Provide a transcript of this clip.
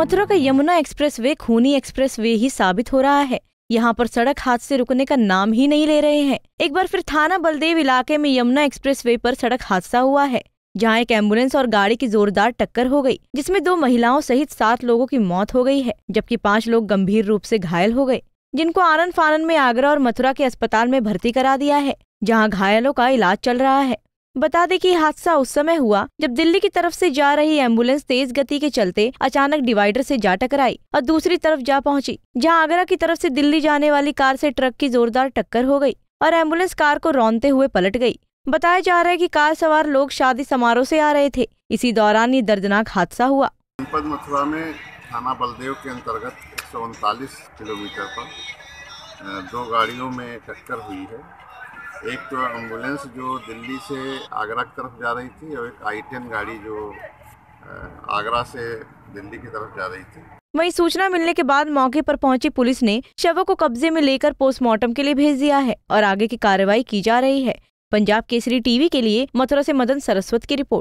मथुरा का Yamuna express way खूनी express way ही साबित हो रहा है यहाँ पर सड़क हादसे रुकने का नाम ही नहीं ले रहे हैं एक बार फिर थाना बलदेव इलाके में यमुना एक्सप्रेस वे पर सड़क हादसा हुआ है जहाँ एक एम्बुलेंस और गाड़ी की जोरदार टक्कर हो गई, जिसमें दो महिलाओं सहित सात लोगों की मौत हो गई है जबकि पाँच लोग गंभीर रूप से घायल हो गए जिनको आनंद फानन में आगरा और मथुरा के अस्पताल में भर्ती करा दिया है जहाँ घायलों का इलाज चल रहा है बता दें कि हादसा उस समय हुआ जब दिल्ली की तरफ से जा रही एम्बुलेंस तेज गति के चलते अचानक डिवाइडर से जा टकराई और दूसरी तरफ जा पहुंची जहां आगरा की तरफ से दिल्ली जाने वाली कार से ट्रक की जोरदार टक्कर हो गई और एम्बुलेंस कार को रौनते हुए पलट गई बताया जा रहा है कि कार सवार लोग शादी समारोह से आ रहे थे इसी दौरान ये दर्दनाक हादसा हुआ जनपद मथुरा में थाना बलदेव के अंतर्गत एक किलोमीटर पर दो गाड़ियों में टक्कर हुई है एक तो एम्बुलेंस जो दिल्ली से आगरा की तरफ जा रही थी और एक आई टेन गाड़ी जो आगरा से दिल्ली की तरफ जा रही थी वहीं सूचना मिलने के बाद मौके पर पहुंची पुलिस ने शवों को कब्जे में लेकर पोस्टमार्टम के लिए भेज दिया है और आगे की कार्रवाई की जा रही है पंजाब केसरी टीवी के लिए मथुरा से मदन सरस्वत की रिपोर्ट